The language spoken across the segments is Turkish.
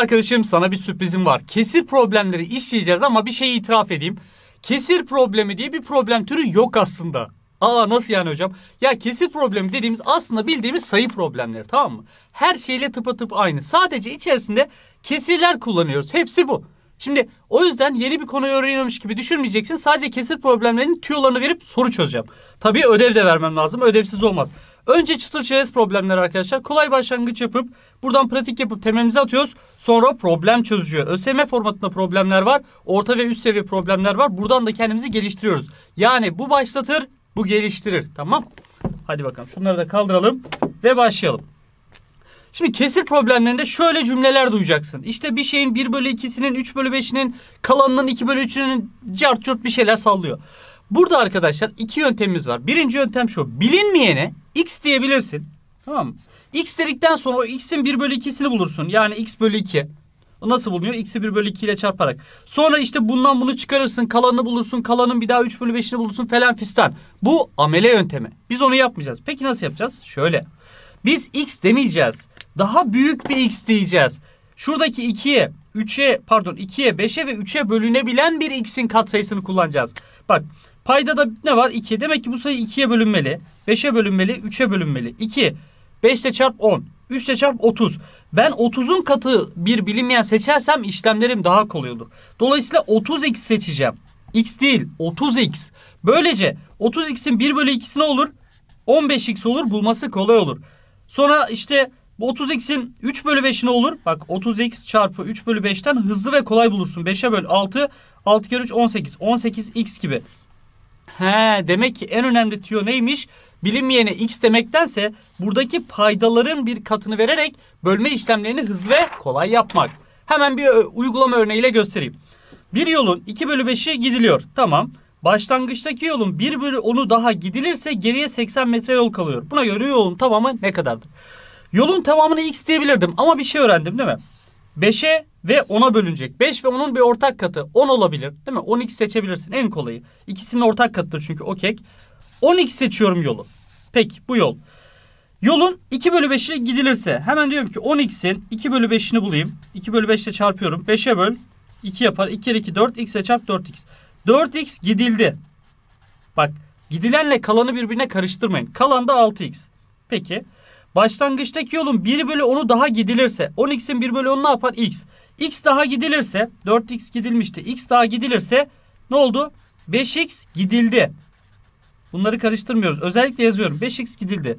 arkadaşım sana bir sürprizim var. Kesir problemleri işleyeceğiz ama bir şey itiraf edeyim. Kesir problemi diye bir problem türü yok aslında. Aa nasıl yani hocam? Ya kesir problemi dediğimiz aslında bildiğimiz sayı problemleri tamam mı? Her şeyle tıpatıp aynı. Sadece içerisinde kesirler kullanıyoruz. Hepsi bu. Şimdi o yüzden yeni bir konuyu öğreniyormuş gibi düşünmeyeceksin. Sadece kesir problemlerinin tüyolarını verip soru çözeceğim. Tabii ödev de vermem lazım. Ödevsiz olmaz. Önce çıtır çerez problemleri arkadaşlar. Kolay başlangıç yapıp buradan pratik yapıp temelimizi atıyoruz. Sonra problem çözücü. ÖSM formatında problemler var. Orta ve üst seviye problemler var. Buradan da kendimizi geliştiriyoruz. Yani bu başlatır, bu geliştirir. Tamam. Hadi bakalım şunları da kaldıralım ve başlayalım. Şimdi kesir problemlerinde şöyle cümleler duyacaksın. İşte bir şeyin 1 bölü 2'sinin 3 bölü 5'inin kalanının 2 bölü 3'ünün cart bir şeyler sallıyor. Burada arkadaşlar iki yöntemimiz var. Birinci yöntem şu. Bilinmeyene x diyebilirsin. Tamam mı? x dedikten sonra o x'in 1 bölü 2'sini bulursun. Yani x bölü 2. O nasıl bulunuyor? X'i 1 bölü 2 ile çarparak. Sonra işte bundan bunu çıkarırsın. Kalanını bulursun. Kalanın bir daha 3 bölü 5'ini bulursun falan fistan. Bu amele yöntemi. Biz onu yapmayacağız. Peki nasıl yapacağız? Şöyle. Biz x demeyeceğiz. Daha büyük bir x diyeceğiz. Şuradaki 2'ye, 3'e pardon 2'ye, 5'e ve 3'e bölünebilen bir x'in katsayısını kullanacağız. Bak Payda da ne var? 2. Demek ki bu sayı 2'ye bölünmeli. 5'e bölünmeli. 3'e bölünmeli. 2. 5 ile çarp 10. 3 ile çarp 30. Ben 30'un katı bir bilinmeyen seçersem işlemlerim daha kolay olur. Dolayısıyla 30x seçeceğim. x değil 30x. Böylece 30x'in 1 bölü 2'si ne olur? 15x olur bulması kolay olur. Sonra işte bu 30x'in 3 bölü 5'i ne olur? Bak 30x çarpı 3 bölü 5'ten hızlı ve kolay bulursun. 5'e böl 6. 6 kere 3 18. 18x gibi. He demek ki en önemli tüyo neymiş? Bilinmeyene x demektense buradaki paydaların bir katını vererek bölme işlemlerini hızlı ve kolay yapmak. Hemen bir e, uygulama örneğiyle göstereyim. Bir yolun 2 bölü 5'i gidiliyor. Tamam. Başlangıçtaki yolun 1 bölü 10'u daha gidilirse geriye 80 metre yol kalıyor. Buna göre yolun tamamı ne kadardır? Yolun tamamını x diyebilirdim ama bir şey öğrendim değil mi? 5'e ve 10'a bölünecek. 5 ve 10'un bir ortak katı. 10 olabilir değil mi? 12 seçebilirsin en kolayı. İkisinin ortak katıdır çünkü o kek. 12 seçiyorum yolu. Peki bu yol. Yolun 2 bölü 5 ile gidilirse hemen diyorum ki 10x'in 2 bölü 5'ini bulayım. 2 bölü 5 ile çarpıyorum. 5'e böl 2 yapar. 2 kere 2 4 x'e çarp 4x. 4x gidildi. Bak gidilenle kalanı birbirine karıştırmayın. Kalan da 6x. Peki. Başlangıçtaki yolun 1 bölü 10'u daha gidilirse 10x'in 1 bölü 10'u ne yapar? x. x daha gidilirse 4x gidilmişti. x daha gidilirse ne oldu? 5x gidildi. Bunları karıştırmıyoruz. Özellikle yazıyorum. 5x gidildi.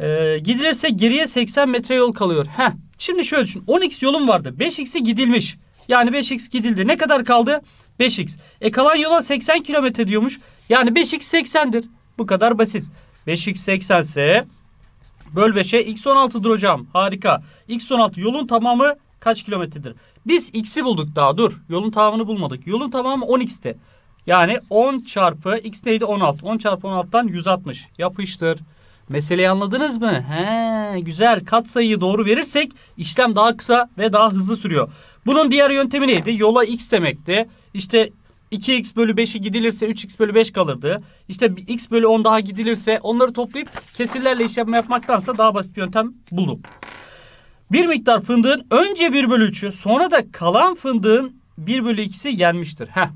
Ee, gidilirse geriye 80 metre yol kalıyor. Heh. Şimdi şöyle düşün. 10x yolun vardı. 5x'i gidilmiş. Yani 5x gidildi. Ne kadar kaldı? 5x. E kalan yola 80 kilometre diyormuş. Yani 5x 80'dir. Bu kadar basit. 5x 80 ise Böl 5'e x16'dır hocam. Harika. x16 yolun tamamı kaç kilometredir? Biz x'i bulduk daha dur. Yolun tamamını bulmadık. Yolun tamamı 10x'ti. Yani 10 çarpı x neydi 16. 10 çarpı 16'tan 160. Yapıştır. Meseleyi anladınız mı? He, güzel. Kat sayıyı doğru verirsek işlem daha kısa ve daha hızlı sürüyor. Bunun diğer yöntemi neydi? Yola x demekti. İşte 2x bölü 5'i gidilirse 3x bölü 5 kalırdı. İşte x bölü 10 daha gidilirse onları toplayıp kesirlerle işlem yapmaktansa daha basit bir yöntem buldum. Bir miktar fındığın önce 1 bölü 3'ü sonra da kalan fındığın 1 bölü 2'si yenmiştir. Heh.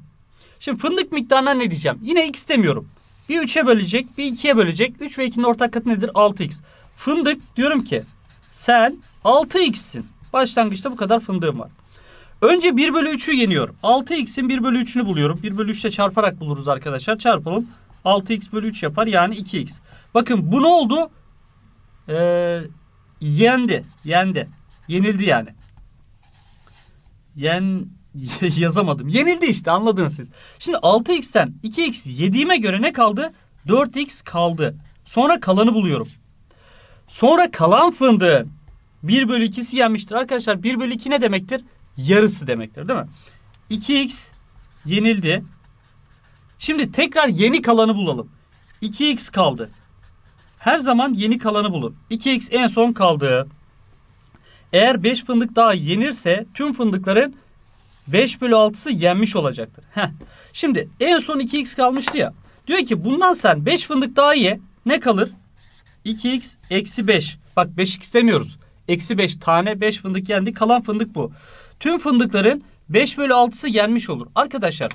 Şimdi fındık miktarına ne diyeceğim? Yine x demiyorum. Bir 3'e bölecek, bir 2'ye bölecek. 3 ve 2'nin ortak katı nedir? 6x. Fındık diyorum ki sen 6x'sin. Başlangıçta bu kadar fındığım var. Önce 1 bölü 3'ü yeniyorum. 6x'in 1 bölü 3'ünü buluyorum. 1 bölü 3'te çarparak buluruz arkadaşlar. Çarpalım. 6x bölü 3 yapar yani 2x. Bakın bu ne oldu? Ee, yendi. Yendi. Yenildi yani. Yen yazamadım. Yenildi işte anladınız siz. Şimdi 6x'ten 2x yediğime göre ne kaldı? 4x kaldı. Sonra kalanı buluyorum. Sonra kalan fındığın 1 bölü 2'si yenmiştir. Arkadaşlar 1 bölü 2 ne demektir? yarısı demektir değil mi? 2x yenildi. Şimdi tekrar yeni kalanı bulalım. 2x kaldı. Her zaman yeni kalanı bulun. 2x en son kaldı. Eğer 5 fındık daha yenirse tüm fındıkların 5 bölü 6'sı yenmiş olacaktır. Heh. Şimdi en son 2x kalmıştı ya. Diyor ki bundan sen 5 fındık daha ye. Ne kalır? 2x eksi 5. Bak 5x demiyoruz. Eksi 5 tane 5 fındık yendi. Kalan fındık bu. Tüm fındıkların 5 bölü 6'sı yenmiş olur. Arkadaşlar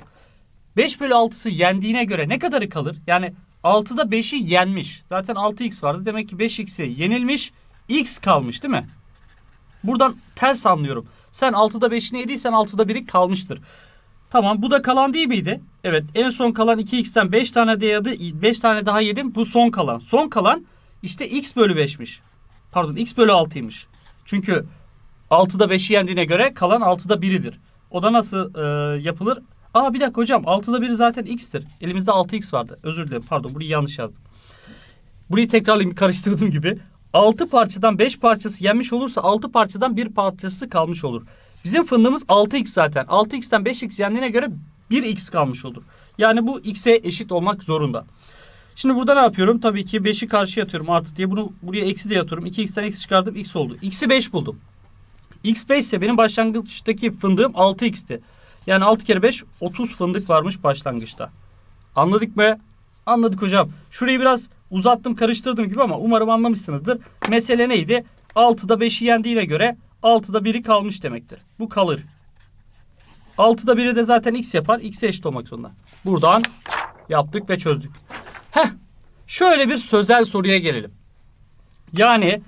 5 bölü 6'sı yendiğine göre ne kadarı kalır? Yani 6'da 5'i yenmiş. Zaten 6x vardı. Demek ki 5x'i yenilmiş. x kalmış değil mi? Buradan ters anlıyorum. Sen 6'da 5'ini yediysen 6'da 1'i kalmıştır. Tamam bu da kalan değil miydi? Evet en son kalan 2x'ten 5 tane de yadı 5 tane daha yedim. Bu son kalan. Son kalan işte x bölü 5'miş. Pardon x bölü 6'ymış. Çünkü 6'da 5'i yendiğine göre kalan 6'da 1'idir. O da nasıl e, yapılır? Aa bir dakika hocam 6'da 1 zaten x'tir. Elimizde 6x vardı. Özür dilerim pardon burayı yanlış yazdım. Burayı tekrarlayayım karıştırdığım gibi. 6 parçadan 5 parçası yenmiş olursa 6 parçadan 1 parçası kalmış olur. Bizim fındığımız 6x zaten. 6x'ten 5x yendiğine göre 1x kalmış olur. Yani bu x'e eşit olmak zorunda. Şimdi burada ne yapıyorum? Tabii ki 5'i karşıya atıyorum artı diye. Bunu buraya eksi de yatıyorum. 2x'ten eksi çıkardım x oldu. x'i 5 buldum. X5 ise benim başlangıçtaki fındığım 6x'ti. Yani 6 kere 5 30 fındık varmış başlangıçta. Anladık mı? Anladık hocam. Şurayı biraz uzattım karıştırdım gibi ama umarım anlamışsınızdır. Mesele neydi? 6'da 5'i yendiğine göre 6'da 1'i kalmış demektir. Bu kalır. 6'da 1'i de zaten x yapar. x'e eşit olmak zorunda. Buradan yaptık ve çözdük. Heh. Şöyle bir sözel soruya gelelim. Yani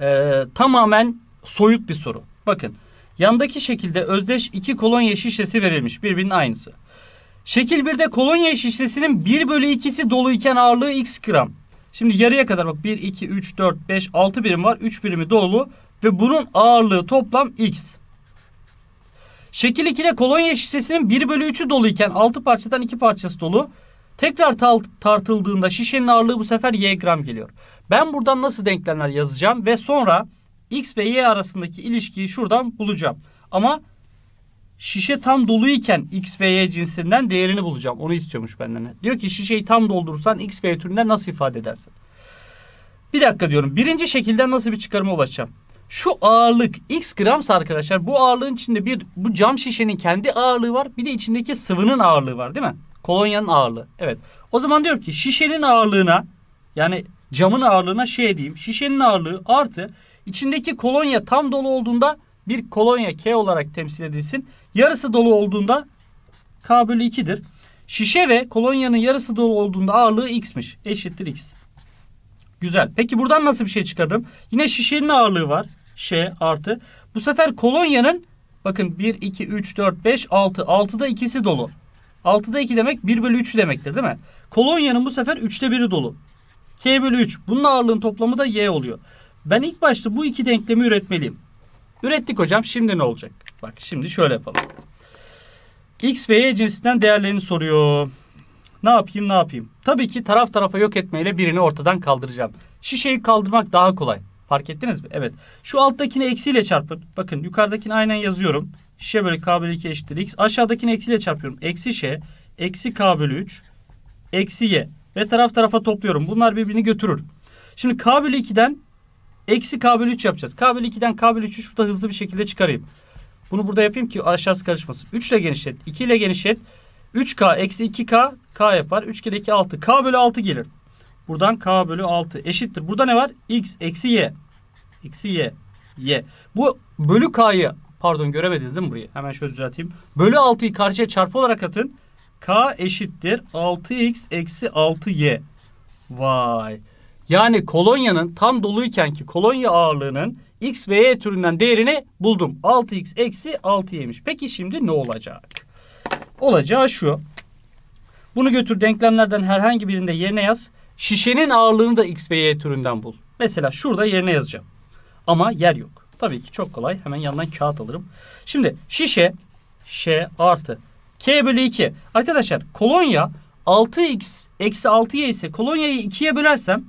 e, tamamen soyut bir soru. Bakın yandaki şekilde özdeş iki kolonya şişesi verilmiş. Birbirinin aynısı. Şekil 1'de kolonya şişesinin 1 bölü 2'si doluyken ağırlığı x gram. Şimdi yarıya kadar bak 1, 2, 3, 4, 5, 6 birim var. 3 birimi dolu ve bunun ağırlığı toplam x. Şekil 2'de kolonya şişesinin 1 bölü 3'ü doluyken 6 parçadan 2 parçası dolu. Tekrar tartıldığında şişenin ağırlığı bu sefer y gram geliyor. Ben buradan nasıl denklemler yazacağım ve sonra X ve Y arasındaki ilişkiyi şuradan bulacağım. Ama şişe tam doluyken X ve Y cinsinden değerini bulacağım. Onu istiyormuş benden. Diyor ki şişeyi tam doldurursan X ve Y türünden nasıl ifade edersin? Bir dakika diyorum. Birinci şekilde nasıl bir çıkarıma ulaşacağım? Şu ağırlık x gramsa arkadaşlar bu ağırlığın içinde bir bu cam şişenin kendi ağırlığı var. Bir de içindeki sıvının ağırlığı var değil mi? Kolonyanın ağırlığı. Evet. O zaman diyorum ki şişenin ağırlığına yani camın ağırlığına şey diyeyim. Şişenin ağırlığı artı İçindeki kolonya tam dolu olduğunda bir kolonya K olarak temsil edilsin. Yarısı dolu olduğunda K bölü 2'dir. Şişe ve kolonyanın yarısı dolu olduğunda ağırlığı x'miş. Eşittir x. Güzel. Peki buradan nasıl bir şey çıkarırım? Yine şişenin ağırlığı var. Ş artı. Bu sefer kolonyanın bakın 1, 2, 3, 4, 5, 6. 6'da ikisi dolu. 6'da 2 demek 1 bölü 3 demektir değil mi? Kolonyanın bu sefer 3'te 1'i dolu. K bölü 3. Bunun ağırlığın toplamı da Y oluyor. Ben ilk başta bu iki denklemi üretmeliyim. Ürettik hocam. Şimdi ne olacak? Bak şimdi şöyle yapalım. X ve Y cinsinden değerlerini soruyor. Ne yapayım ne yapayım? Tabii ki taraf tarafa yok etmeyle birini ortadan kaldıracağım. Şişeyi kaldırmak daha kolay. Fark ettiniz mi? Evet. Şu alttakini eksiyle çarpın. Bakın yukarıdakini aynen yazıyorum. Şişe bölü k bölü 2 eşittir x. Aşağıdakini eksiyle çarpıyorum. Eksi şe, eksi k bölü 3, eksi y. Ve taraf tarafa topluyorum. Bunlar birbirini götürür. Şimdi k bölü 2'den Eksi k bölü 3 yapacağız. K bölü 2'den k bölü 3'ü şurada hızlı bir şekilde çıkarayım. Bunu burada yapayım ki aşağısı karışmasın. 3 ile genişlet. 2 ile genişlet. 3k eksi 2k k yapar. 3 kere 2 6. K bölü 6 gelir. Buradan k bölü 6 eşittir. Burada ne var? x eksi y. Eksi y. Y. Bu bölü k'yı pardon göremediniz değil mi burayı? Hemen şöyle düzelteyim. Bölü 6'yı karşıya çarpı olarak atın. K eşittir 6x eksi 6y. Vay. Yani kolonyanın tam doluyken ki kolonya ağırlığının x ve y türünden değerini buldum. 6x eksi 6y'miş. Peki şimdi ne olacak? Olacağı şu. Bunu götür denklemlerden herhangi birinde yerine yaz. Şişenin ağırlığını da x ve y türünden bul. Mesela şurada yerine yazacağım. Ama yer yok. Tabii ki çok kolay. Hemen yandan kağıt alırım. Şimdi şişe şişe artı k bölü 2. Arkadaşlar kolonya 6x eksi 6y ise kolonyayı 2'ye bölersem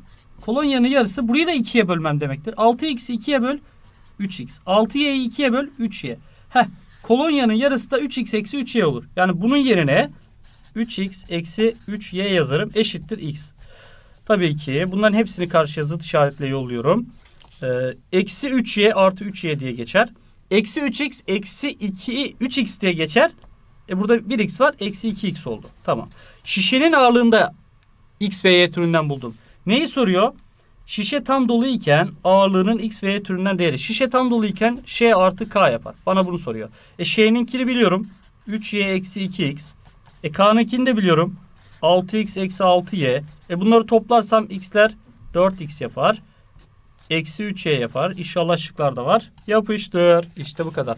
Kolonyanın yarısı. Burayı da 2'ye bölmem demektir. 6x'i 2'ye böl 3x. 6y'yi 2'ye böl 3y. Heh. Kolonyanın yarısı da 3x eksi 3y olur. Yani bunun yerine 3x eksi 3y yazarım. Eşittir x. Tabii ki bunların hepsini karşıya zıt işaretle yolluyorum. Ee, eksi 3y artı 3y diye geçer. Eksi 3x eksi 2 3x diye geçer. E burada 1x var. Eksi 2x oldu. Tamam. Şişenin ağırlığında x ve y türünden buldum. Neyi soruyor? Şişe tam dolu iken ağırlığının x ve y türünden değeri. Şişe tam dolu iken ş artı k yapar. Bana bunu soruyor. E ş'ninkini biliyorum. 3y eksi 2x. E k'ninkini de biliyorum. 6x eksi 6y. E bunları toplarsam x'ler 4x yapar. Eksi 3y yapar. İnşallah şıklar da var. Yapıştır. İşte bu kadar.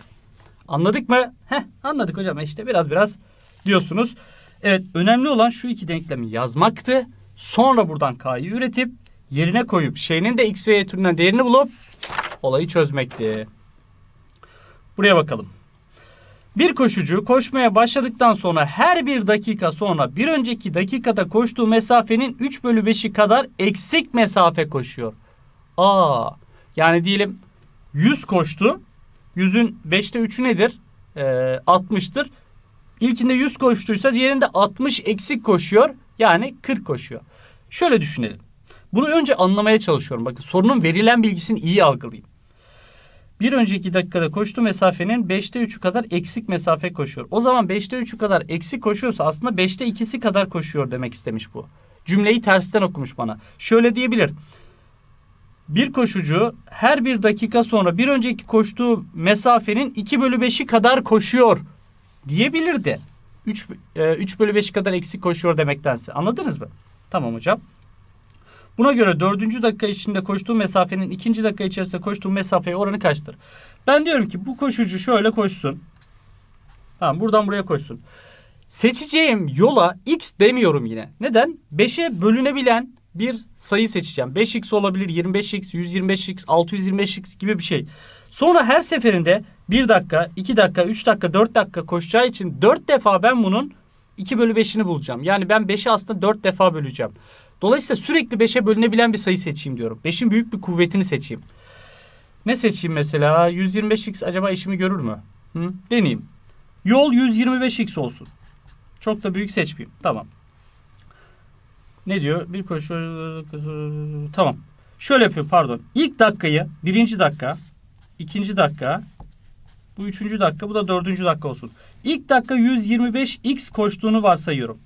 Anladık mı? Heh anladık hocam. E, işte biraz biraz diyorsunuz. Evet önemli olan şu iki denklemi yazmaktı. Sonra buradan K'yı üretip yerine koyup şeyinin de X ve Y türünden değerini bulup olayı çözmekti. Buraya bakalım. Bir koşucu koşmaya başladıktan sonra her bir dakika sonra bir önceki dakikada koştuğu mesafenin 3 bölü 5'i kadar eksik mesafe koşuyor. Aa, yani diyelim 100 koştu. 100'ün 5'te 3'ü nedir? Ee, 60'tır. İlkinde 100 koştuysa diğerinde 60 eksik koşuyor. Yani 40 koşuyor. Şöyle düşünelim. Bunu önce anlamaya çalışıyorum. Bakın sorunun verilen bilgisini iyi algılayayım. Bir önceki dakikada koştu mesafenin 5'te 3'ü kadar eksik mesafe koşuyor. O zaman 5'te 3'ü kadar eksik koşuyorsa aslında 5'te 2'si kadar koşuyor demek istemiş bu. Cümleyi tersten okumuş bana. Şöyle diyebilir. Bir koşucu her bir dakika sonra bir önceki koştuğu mesafenin 2 bölü 5'i kadar koşuyor diyebilirdi. 3, 3 e, bölü 5 kadar eksik koşuyor demektense. Anladınız mı? Tamam hocam. Buna göre dördüncü dakika içinde koştuğu mesafenin ikinci dakika içerisinde koştuğu mesafeye oranı kaçtır? Ben diyorum ki bu koşucu şöyle koşsun. Tamam buradan buraya koşsun. Seçeceğim yola x demiyorum yine. Neden? 5'e bölünebilen bir sayı seçeceğim. 5x olabilir, 25x, 125x, 625x gibi bir şey. Sonra her seferinde 1 dakika, 2 dakika, 3 dakika, 4 dakika koşacağı için 4 defa ben bunun 2 bölü 5'ini bulacağım. Yani ben 5'i aslında 4 defa böleceğim. Dolayısıyla sürekli 5'e bölünebilen bir sayı seçeyim diyorum. 5'in büyük bir kuvvetini seçeyim. Ne seçeyim mesela? 125x acaba işimi görür mü? Hı? Deneyeyim. Yol 125x olsun. Çok da büyük seçmeyeyim. Tamam. Ne diyor? Bir koşu... Tamam. Şöyle yapıyor pardon. İlk dakikayı birinci dakika, ikinci dakika, bu üçüncü dakika, bu da dördüncü dakika olsun. İlk dakika 125 x koştuğunu varsayıyorum.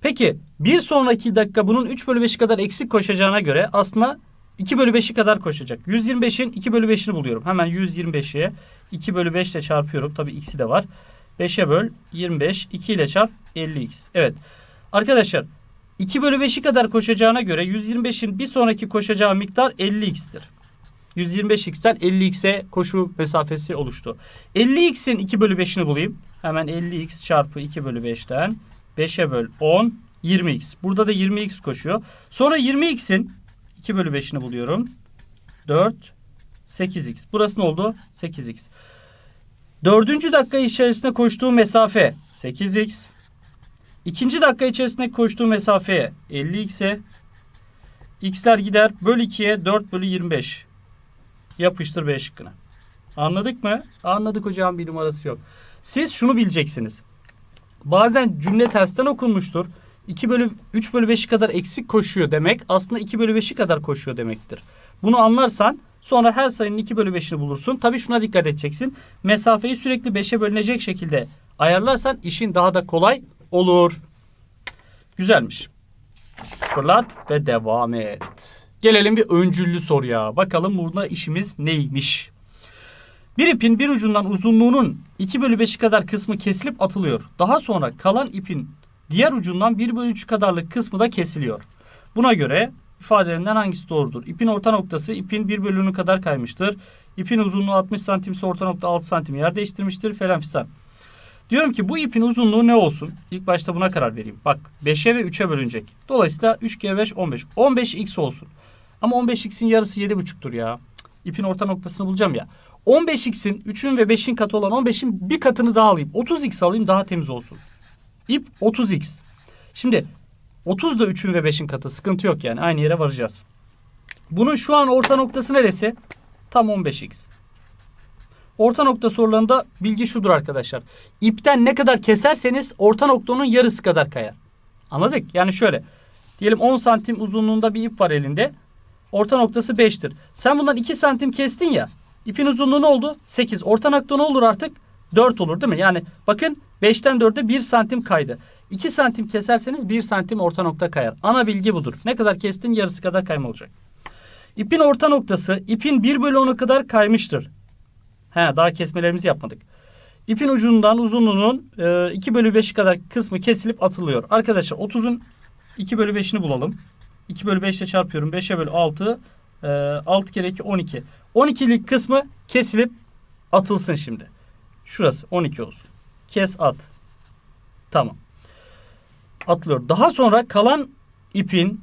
Peki bir sonraki dakika bunun 3 bölü 5'i kadar eksik koşacağına göre aslında 2 bölü 5'i kadar koşacak. 125'in 2 bölü 5'ini buluyorum. Hemen 125'i 2 bölü 5 ile çarpıyorum. Tabi x'i de var. 5'e böl 25. 2 ile çarp 50x. Evet. Arkadaşlar 2 bölü 5'i kadar koşacağına göre 125'in bir sonraki koşacağı miktar 50x'tir. 125x'ten 50x'e koşu mesafesi oluştu. 50x'in 2 bölü 5'ini bulayım. Hemen 50x çarpı 2 bölü 5'ten 5'e böl 10 20x. Burada da 20x koşuyor. Sonra 20x'in 2 bölü 5'ini buluyorum. 4 8x. Burası ne oldu? 8x. Dördüncü dakika içerisinde koştuğu mesafe 8x. İkinci dakika içerisinde koştuğu mesafeye 50x'e. X'ler gider. Böl 2'ye 4 bölü 25. Yapıştır B şıkkına. Anladık mı? Anladık hocam bir numarası yok. Siz şunu bileceksiniz. Bazen cümle tersten okunmuştur. 2 bölü 3 bölü 5'i kadar eksik koşuyor demek aslında 2 bölü 5'i kadar koşuyor demektir. Bunu anlarsan sonra her sayının 2 bölü 5'ini bulursun. Tabii şuna dikkat edeceksin. Mesafeyi sürekli 5'e bölünecek şekilde ayarlarsan işin daha da kolay olur. Güzelmiş. Fırlat ve devam et. Gelelim bir öncüllü soruya. Bakalım burada işimiz neymiş? Bir ipin bir ucundan uzunluğunun 2 bölü 5'i kadar kısmı kesilip atılıyor. Daha sonra kalan ipin diğer ucundan 1 bölü 3 kadarlık kısmı da kesiliyor. Buna göre ifadelerinden hangisi doğrudur? İpin orta noktası ipin 1 bölümünü kadar kaymıştır. İpin uzunluğu 60 santim ise orta nokta 6 santim yer değiştirmiştir falan filan. Diyorum ki bu ipin uzunluğu ne olsun? İlk başta buna karar vereyim. Bak 5'e ve 3'e bölünecek. Dolayısıyla 3 kere 5 15. 15X olsun. Ama 15x'in yarısı 7,5'tur ya. İpin orta noktasını bulacağım ya. 15x'in 3'ün ve 5'in katı olan 15'in bir katını daha alayım. 30x alayım daha temiz olsun. İp 30x. Şimdi 30 da 3'ün ve 5'in katı. Sıkıntı yok yani. Aynı yere varacağız. Bunun şu an orta noktası neresi? Tam 15x. Orta nokta sorularında bilgi şudur arkadaşlar. İpten ne kadar keserseniz orta noktanın yarısı kadar kayar. Anladık? Yani şöyle. Diyelim 10 santim uzunluğunda bir ip var elinde. Orta noktası 5'tir. Sen bundan 2 santim kestin ya. İpin uzunluğu ne oldu? 8. Orta nokta ne olur artık? 4 olur değil mi? Yani bakın 5'ten 4'e 1 santim kaydı. 2 santim keserseniz 1 santim orta nokta kayar. Ana bilgi budur. Ne kadar kestin yarısı kadar kayma olacak. İpin orta noktası ipin 1 bölü 10'a kadar kaymıştır. He daha kesmelerimizi yapmadık. İpin ucundan uzunluğunun e, 2 bölü 5'i kadar kısmı kesilip atılıyor. Arkadaşlar 30'un 2 bölü 5'ini bulalım. 2 bölü 5 ile çarpıyorum. 5'e bölü 6. E, 6 kere 2 12. 12'lik kısmı kesilip atılsın şimdi. Şurası 12 olsun. Kes at. Tamam. Atılıyor. Daha sonra kalan ipin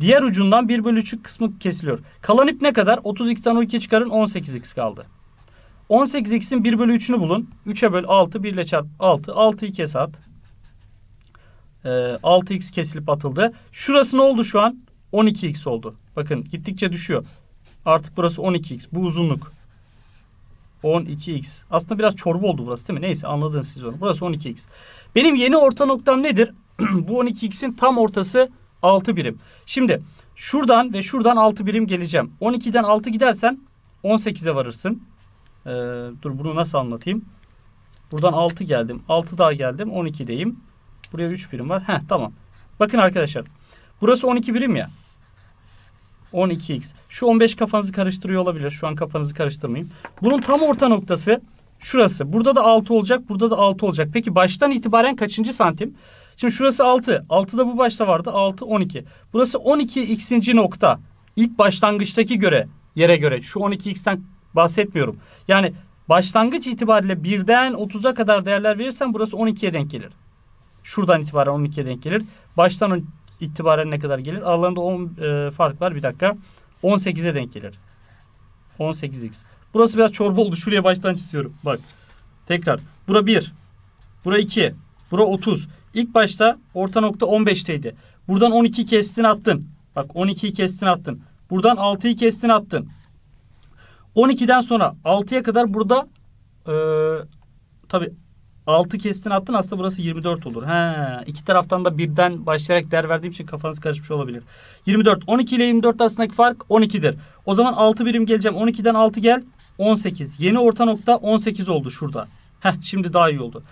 diğer ucundan 1 bölü 3 kısmı kesiliyor. Kalan ip ne kadar? 32'den 12 çıkarın 18x kaldı. 18x'in 1 bölü 3'ünü bulun. 3'e bölü 6. 1 ile çarp 6. 6'yı kes at e, ee, 6x kesilip atıldı. Şurası ne oldu şu an? 12x oldu. Bakın gittikçe düşüyor. Artık burası 12x. Bu uzunluk. 12x. Aslında biraz çorba oldu burası değil mi? Neyse anladınız siz onu. Burası 12x. Benim yeni orta noktam nedir? Bu 12x'in tam ortası 6 birim. Şimdi şuradan ve şuradan 6 birim geleceğim. 12'den 6 gidersen 18'e varırsın. Ee, dur bunu nasıl anlatayım? Buradan 6 geldim. 6 daha geldim. 12'deyim. Buraya 3 birim var. Heh tamam. Bakın arkadaşlar. Burası 12 birim ya. 12x. Şu 15 kafanızı karıştırıyor olabilir. Şu an kafanızı karıştırmayayım. Bunun tam orta noktası şurası. Burada da 6 olacak. Burada da 6 olacak. Peki baştan itibaren kaçıncı santim? Şimdi şurası 6. 6 da bu başta vardı. 6, 12. Burası 12x'inci nokta. İlk başlangıçtaki göre, yere göre. Şu 12x'ten bahsetmiyorum. Yani başlangıç itibariyle birden 30'a kadar değerler verirsen burası 12'ye denk gelir. Şuradan itibaren 12'ye denk gelir. Baştan itibaren ne kadar gelir? Aralarında 10 e, fark var. Bir dakika. 18'e denk gelir. 18x. Burası biraz çorba oldu. Şuraya baştan çiziyorum. Bak. Tekrar. Bura 1. Bura 2. Bura 30. İlk başta orta nokta 15'teydi. Buradan 12 kestin attın. Bak 12'yi kestin attın. Buradan 6'yı kestin attın. 12'den sonra 6'ya kadar burada e, tabii 6 kestin attın aslında burası 24 olur. He, iki taraftan da birden başlayarak değer verdiğim için kafanız karışmış olabilir. 24. 12 ile 24 arasındaki fark 12'dir. O zaman 6 birim geleceğim. 12'den 6 gel. 18. Yeni orta nokta 18 oldu şurada. Heh, şimdi daha iyi oldu.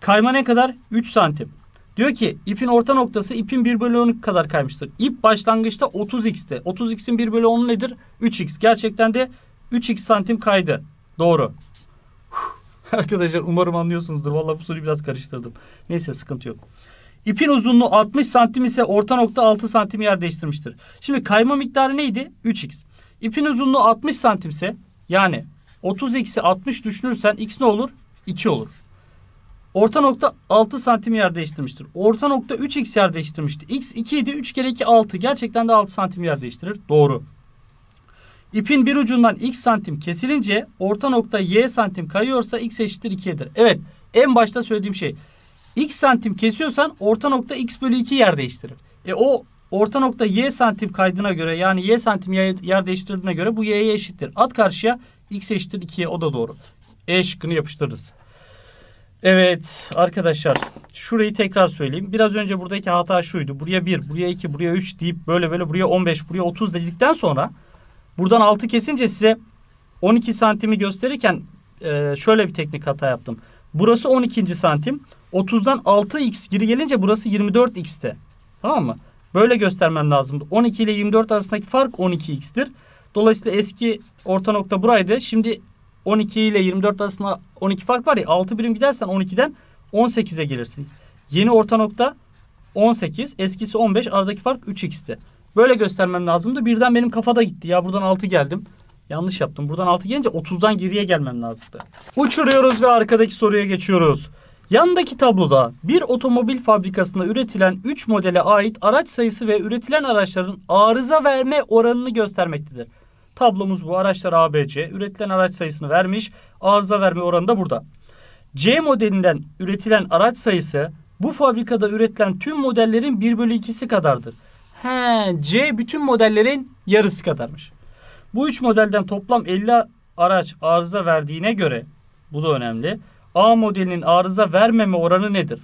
Kayma ne kadar? 3 santim. Diyor ki ipin orta noktası ipin 1 bölü 10 kadar kaymıştır. İp başlangıçta 30 xte 30x'in 1 bölü 10'u nedir? 3x. Gerçekten de 3x santim kaydı. Doğru. Arkadaşlar umarım anlıyorsunuzdur. Valla bu soruyu biraz karıştırdım. Neyse sıkıntı yok. İpin uzunluğu 60 santim ise orta nokta 6 santim yer değiştirmiştir. Şimdi kayma miktarı neydi? 3x. İpin uzunluğu 60 santim ise yani 30x'i 60 düşünürsen x ne olur? 2 olur. Orta nokta 6 santim yer değiştirmiştir. Orta nokta 3x yer değiştirmişti. x 2 idi. 3 kere 2 6. Gerçekten de 6 santim yer değiştirir. Doğru. İpin bir ucundan x santim kesilince orta nokta y santim kayıyorsa x eşittir 2'dir. Evet en başta söylediğim şey x santim kesiyorsan orta nokta x bölü 2 yer değiştirir. E o orta nokta y santim kaydına göre yani y santim yer değiştirdiğine göre bu y'ye eşittir. At karşıya x eşittir 2'ye o da doğru. E şıkkını yapıştırırız. Evet arkadaşlar şurayı tekrar söyleyeyim. Biraz önce buradaki hata şuydu. Buraya 1, buraya 2, buraya 3 deyip böyle böyle buraya 15, buraya 30 dedikten sonra Buradan 6 kesince size 12 santimi gösterirken e, şöyle bir teknik hata yaptım. Burası 12. santim. 30'dan 6x geri gelince burası 24x'te. Tamam mı? Böyle göstermem lazımdı. 12 ile 24 arasındaki fark 12x'tir. Dolayısıyla eski orta nokta buraydı. Şimdi 12 ile 24 arasında 12 fark var ya 6 birim gidersen 12'den 18'e gelirsin. Yeni orta nokta 18, eskisi 15, aradaki fark 3x'ti. Böyle göstermem lazımdı. Birden benim kafada gitti. Ya buradan 6 geldim. Yanlış yaptım. Buradan 6 gelince 30'dan geriye gelmem lazımdı. Uçuruyoruz ve arkadaki soruya geçiyoruz. Yandaki tabloda bir otomobil fabrikasında üretilen 3 modele ait araç sayısı ve üretilen araçların arıza verme oranını göstermektedir. Tablomuz bu. Araçlar ABC. Üretilen araç sayısını vermiş. Arıza verme oranı da burada. C modelinden üretilen araç sayısı bu fabrikada üretilen tüm modellerin 1 bölü 2'si kadardır. He, C bütün modellerin yarısı kadarmış. Bu üç modelden toplam 50 araç arıza verdiğine göre bu da önemli. A modelinin arıza vermeme oranı nedir?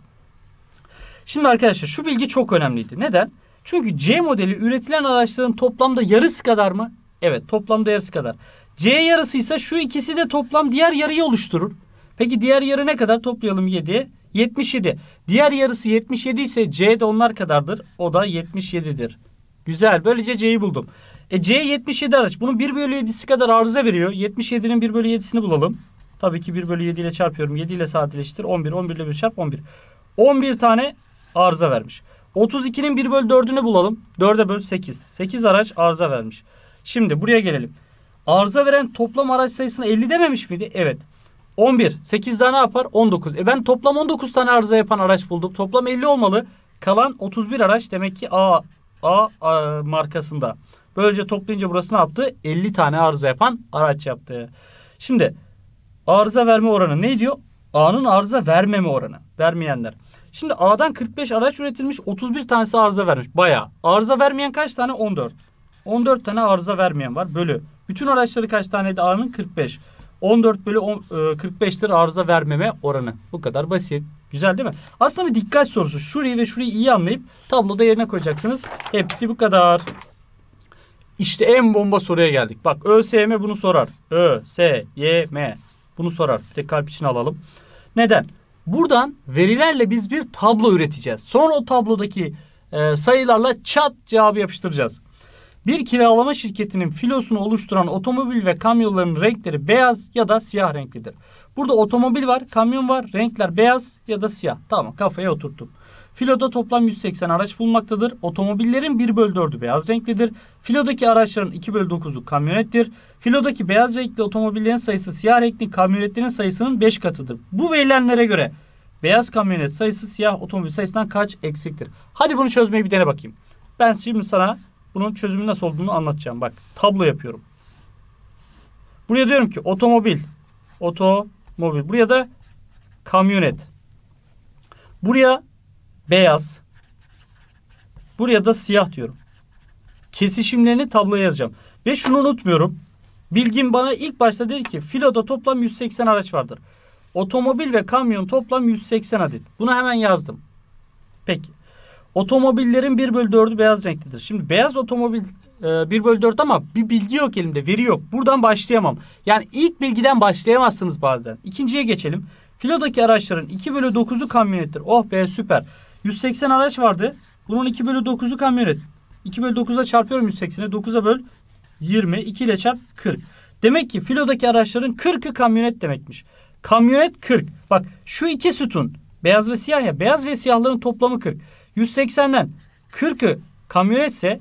Şimdi arkadaşlar şu bilgi çok önemliydi. Neden? Çünkü C modeli üretilen araçların toplamda yarısı kadar mı? Evet toplamda yarısı kadar. C yarısıysa şu ikisi de toplam diğer yarıyı oluşturur. Peki diğer yarı ne kadar? Toplayalım 7. 77. Diğer yarısı 77 ise C de onlar kadardır. O da 77'dir. Güzel. Böylece C'yi buldum. E C 77 araç. Bunun 1 bölü 7'si kadar arıza veriyor. 77'nin 1 bölü 7'sini bulalım. Tabii ki 1 bölü 7 ile çarpıyorum. 7 ile sadeleştir. 11. 11 ile 1 çarp 11. 11 tane arıza vermiş. 32'nin 1 bölü 4'ünü bulalım. 4'e bölü 8. 8 araç arıza vermiş. Şimdi buraya gelelim. Arıza veren toplam araç sayısını 50 dememiş miydi? Evet. 11. 8 daha ne yapar? 19. E ben toplam 19 tane arıza yapan araç buldum. Toplam 50 olmalı. Kalan 31 araç demek ki A, A, A markasında. Böylece toplayınca burası ne yaptı? 50 tane arıza yapan araç yaptı. Şimdi arıza verme oranı ne diyor? A'nın arıza vermeme oranı. Vermeyenler. Şimdi A'dan 45 araç üretilmiş 31 tanesi arıza vermiş. Baya. Arıza vermeyen kaç tane? 14. 14 tane arıza vermeyen var. Bölü. Bütün araçları kaç taneydi A'nın? 45. 45. 14 bölü 10, e, 45'tir arıza vermeme oranı. Bu kadar basit. Güzel değil mi? Aslında bir dikkat sorusu. Şurayı ve şurayı iyi anlayıp tabloda yerine koyacaksınız. Hepsi bu kadar. İşte en bomba soruya geldik. Bak ÖSYM bunu sorar. ÖSYM bunu sorar. Bir de kalp için alalım. Neden? Buradan verilerle biz bir tablo üreteceğiz. Sonra o tablodaki e, sayılarla çat cevabı yapıştıracağız. Bir kiralama şirketinin filosunu oluşturan otomobil ve kamyonların renkleri beyaz ya da siyah renklidir. Burada otomobil var, kamyon var, renkler beyaz ya da siyah. Tamam kafaya oturttum. Filoda toplam 180 araç bulunmaktadır. Otomobillerin 1 bölü 4'ü beyaz renklidir. Filodaki araçların 2 bölü 9'u kamyonettir. Filodaki beyaz renkli otomobillerin sayısı siyah renkli kamyonetlerin sayısının 5 katıdır. Bu verilenlere göre beyaz kamyonet sayısı siyah otomobil sayısından kaç eksiktir? Hadi bunu çözmeye bir dene bakayım. Ben şimdi sana bunun çözümü nasıl olduğunu anlatacağım. Bak tablo yapıyorum. Buraya diyorum ki otomobil. Otomobil. Buraya da kamyonet. Buraya beyaz. Buraya da siyah diyorum. Kesişimlerini tabloya yazacağım. Ve şunu unutmuyorum. Bilgin bana ilk başta dedi ki filoda toplam 180 araç vardır. Otomobil ve kamyon toplam 180 adet. Bunu hemen yazdım. Peki. Otomobillerin 1 bölü 4'ü beyaz renklidir. Şimdi beyaz otomobil e, 1 bölü 4 ama bir bilgi yok elimde. Veri yok. Buradan başlayamam. Yani ilk bilgiden başlayamazsınız bazen. İkinciye geçelim. Filodaki araçların 2 bölü 9'u kamyonettir. Oh be süper. 180 araç vardı. Bunun 2 bölü 9'u kamyonet. 2 bölü 9'a çarpıyorum 180'e. 9'a böl 20. 2 ile çarp 40. Demek ki filodaki araçların 40'ı kamyonet demekmiş. Kamyonet 40. Bak şu iki sütun. Beyaz ve siyah ya. Beyaz ve siyahların toplamı 40. 180'den 40'ı kamyonetse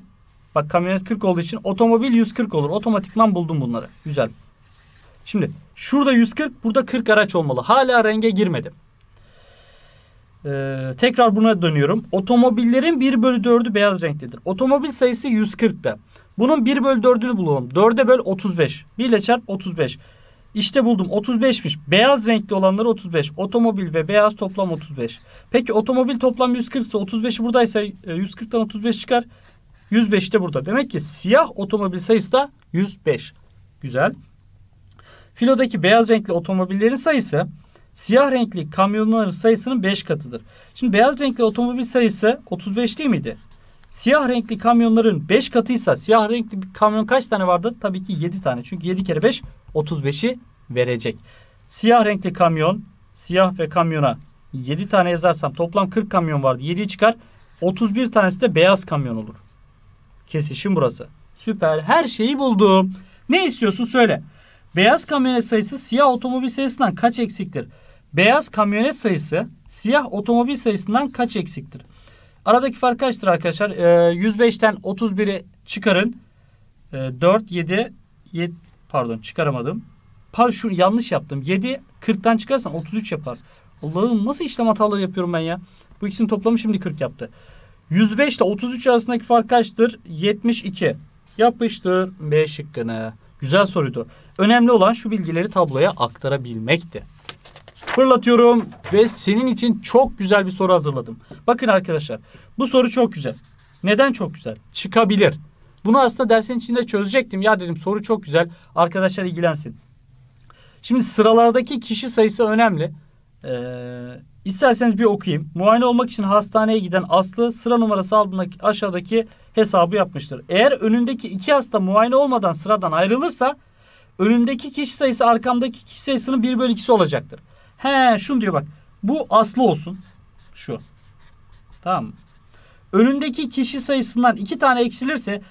bak kamyonet 40 olduğu için otomobil 140 olur. Otomatikman buldum bunları. Güzel. Şimdi şurada 140 burada 40 araç olmalı. Hala renge girmedim. Ee, tekrar buna dönüyorum. Otomobillerin 1 bölü 4'ü beyaz renktedir. Otomobil sayısı 140'da. Bunun 1 bölü 4'ünü bulalım. 4'e böl 35. 1 ile çarp 35. İşte buldum 35'miş. Beyaz renkli olanları 35. Otomobil ve beyaz toplam 35. Peki otomobil toplam 140 ise 35'i buradaysa 140'tan e, 35 çıkar. 105 de burada. Demek ki siyah otomobil sayısı da 105. Güzel. Filodaki beyaz renkli otomobillerin sayısı siyah renkli kamyonların sayısının 5 katıdır. Şimdi beyaz renkli otomobil sayısı 35 değil miydi? Siyah renkli kamyonların 5 katıysa siyah renkli bir kamyon kaç tane vardı? Tabii ki 7 tane. Çünkü 7 kere 5 35'i verecek. Siyah renkli kamyon, siyah ve kamyona 7 tane yazarsam toplam 40 kamyon vardı. 7'yi çıkar. 31 tanesi de beyaz kamyon olur. Kesişim burası. Süper. Her şeyi buldum. Ne istiyorsun söyle. Beyaz kamyonet sayısı siyah otomobil sayısından kaç eksiktir? Beyaz kamyonet sayısı siyah otomobil sayısından kaç eksiktir? Aradaki fark kaçtır arkadaşlar? Ee, 105'ten 31'i çıkarın. Ee, 4, 7, 7, Pardon çıkaramadım. Par şu yanlış yaptım. 7 40'tan çıkarsan 33 yapar. Allah'ım nasıl işlem hataları yapıyorum ben ya. Bu ikisini toplamı şimdi 40 yaptı. 105 ile 33 arasındaki fark kaçtır? 72. Yapıştır B şıkkını. Güzel soruydu. Önemli olan şu bilgileri tabloya aktarabilmekti. Fırlatıyorum ve senin için çok güzel bir soru hazırladım. Bakın arkadaşlar bu soru çok güzel. Neden çok güzel? Çıkabilir. Bunu aslında dersin içinde çözecektim. Ya dedim soru çok güzel. Arkadaşlar ilgilensin. Şimdi sıralardaki kişi sayısı önemli. Ee, isterseniz bir okuyayım. Muayene olmak için hastaneye giden Aslı sıra numarası altındaki aşağıdaki hesabı yapmıştır. Eğer önündeki iki hasta muayene olmadan sıradan ayrılırsa önündeki kişi sayısı arkamdaki kişi sayısının 1 bölü 2'si olacaktır. He şunu diyor bak. Bu Aslı olsun. Şu. Tamam mı? Önündeki kişi sayısından iki tane eksilirse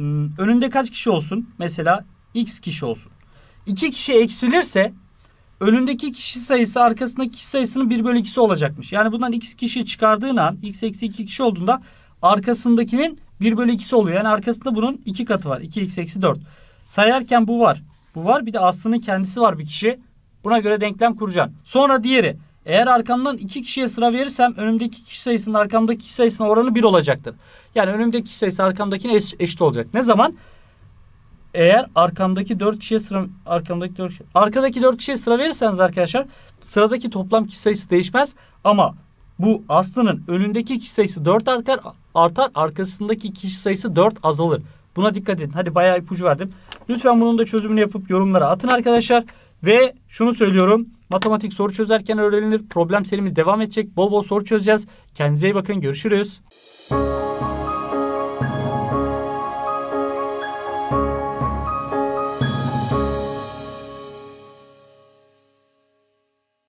Hmm, önünde kaç kişi olsun? Mesela x kişi olsun. 2 kişi eksilirse önündeki kişi sayısı arkasındaki kişi sayısının 1 bölü 2'si olacakmış. Yani bundan x kişi çıkardığın an x eksi 2 kişi olduğunda arkasındakinin 1 bölü 2'si oluyor. Yani arkasında bunun 2 katı var. 2x eksi 4. Sayarken bu var. Bu var. Bir de aslının kendisi var bir kişi. Buna göre denklem kuracaksın. Sonra diğeri eğer arkamdan iki kişiye sıra verirsem önümdeki kişi sayısının arkamdaki kişi sayısına oranı bir olacaktır. Yani önümdeki kişi sayısı arkamdakine eş, eşit olacak. Ne zaman? Eğer arkamdaki dört kişiye sıra arkamdaki dört arkadaki dört kişiye sıra verirseniz arkadaşlar sıradaki toplam kişi sayısı değişmez ama bu aslının önündeki kişi sayısı 4 artar, artar arkasındaki kişi sayısı 4 azalır. Buna dikkat edin. Hadi bayağı ipucu verdim. Lütfen bunun da çözümünü yapıp yorumlara atın arkadaşlar. Ve şunu söylüyorum. Matematik soru çözerken öğrenilir. Problem serimiz devam edecek. Bol bol soru çözeceğiz. Kendinize iyi bakın. Görüşürüz.